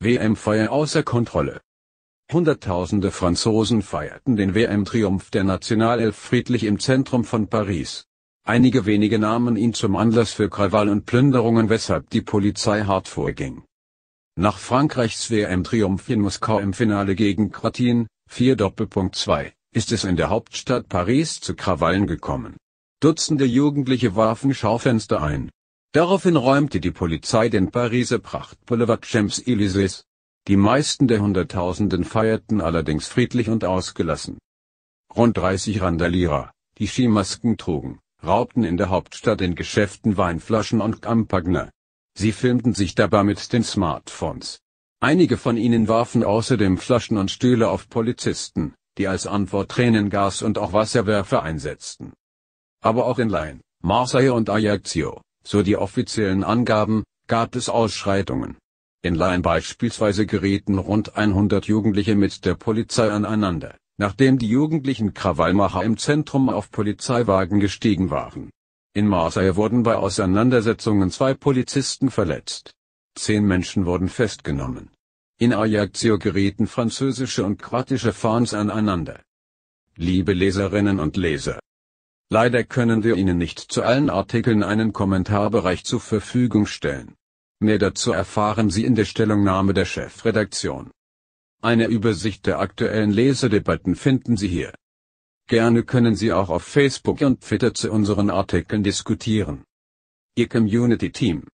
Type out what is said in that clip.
WM-Feier außer Kontrolle. Hunderttausende Franzosen feierten den WM-Triumph der Nationalelf friedlich im Zentrum von Paris. Einige wenige nahmen ihn zum Anlass für Krawall und Plünderungen, weshalb die Polizei hart vorging. Nach Frankreichs WM-Triumph in Moskau im Finale gegen Kratin, 2, ist es in der Hauptstadt Paris zu Krawallen gekommen. Dutzende Jugendliche warfen Schaufenster ein, Daraufhin räumte die Polizei den Pariser Prachtboulevard Champs-Élysées. Die meisten der Hunderttausenden feierten allerdings friedlich und ausgelassen. Rund 30 Randalierer, die Skimasken trugen, raubten in der Hauptstadt in Geschäften Weinflaschen und Campagner. Sie filmten sich dabei mit den Smartphones. Einige von ihnen warfen außerdem Flaschen und Stühle auf Polizisten, die als Antwort Tränengas und auch Wasserwerfer einsetzten. Aber auch in Laien, Marseille und Ajaccio, so die offiziellen Angaben, gab es Ausschreitungen. In Laien beispielsweise gerieten rund 100 Jugendliche mit der Polizei aneinander, nachdem die jugendlichen Krawallmacher im Zentrum auf Polizeiwagen gestiegen waren. In Marseille wurden bei Auseinandersetzungen zwei Polizisten verletzt. Zehn Menschen wurden festgenommen. In Ajaccio gerieten französische und kroatische Fans aneinander. Liebe Leserinnen und Leser, Leider können wir Ihnen nicht zu allen Artikeln einen Kommentarbereich zur Verfügung stellen. Mehr dazu erfahren Sie in der Stellungnahme der Chefredaktion. Eine Übersicht der aktuellen Lesedebatten finden Sie hier. Gerne können Sie auch auf Facebook und Twitter zu unseren Artikeln diskutieren. Ihr Community Team